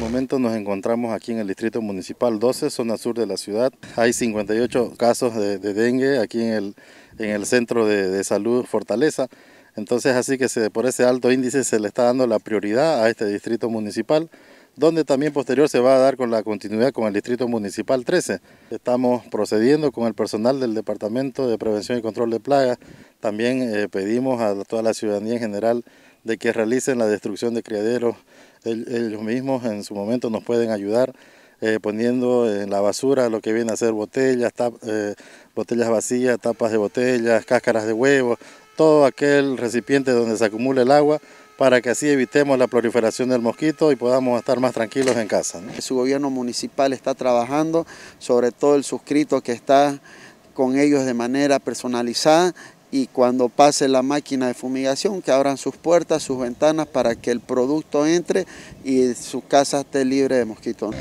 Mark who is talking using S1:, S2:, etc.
S1: momento nos encontramos aquí en el Distrito Municipal 12, zona sur de la ciudad. Hay 58 casos de, dengue aquí en el, en el Centro de, Salud Fortaleza. Entonces, así que por ese alto índice se le está dando la prioridad a este Distrito Municipal, donde también posterior se va a dar con la continuidad con el Distrito Municipal 13. Estamos procediendo con el personal del Departamento de Prevención y Control de Plagas. También eh, pedimos a toda la ciudadanía en general de que realicen la destrucción de criaderos. Ellos mismos en su momento nos pueden ayudar eh, poniendo en la basura lo que viene a ser botellas, eh, botellas vacías, tapas de botellas, cáscaras de huevos, todo aquel recipiente donde se acumula el agua para que así evitemos la proliferación del mosquito y podamos estar más tranquilos en casa. Su gobierno
S2: municipal está trabajando, sobre todo el suscrito que está con ellos de manera personalizada y cuando pase la máquina de fumigación que abran sus puertas, sus ventanas para que el producto entre y su casa esté libre de mosquitos.